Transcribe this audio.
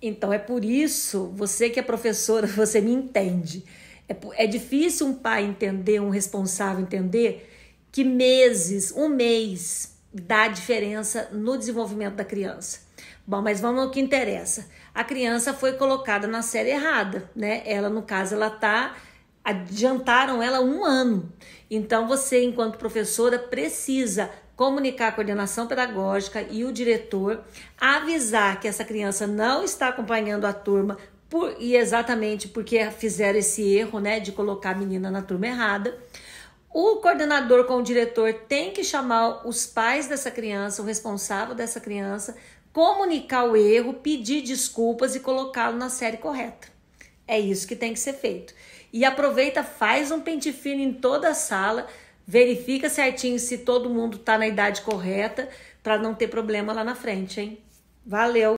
Então é por isso, você que é professora, você me entende. É, é difícil um pai entender, um responsável entender que meses, um mês, dá diferença no desenvolvimento da criança. Bom, mas vamos ao que interessa. A criança foi colocada na série errada, né? Ela, no caso, ela tá. Adiantaram ela um ano. Então, você, enquanto professora, precisa comunicar a coordenação pedagógica e o diretor, avisar que essa criança não está acompanhando a turma por, e exatamente porque fizeram esse erro, né, de colocar a menina na turma errada. O coordenador com o diretor tem que chamar os pais dessa criança, o responsável dessa criança, comunicar o erro, pedir desculpas e colocá-lo na série correta. É isso que tem que ser feito. E aproveita, faz um pente fino em toda a sala verifica certinho se todo mundo tá na idade correta para não ter problema lá na frente, hein? Valeu!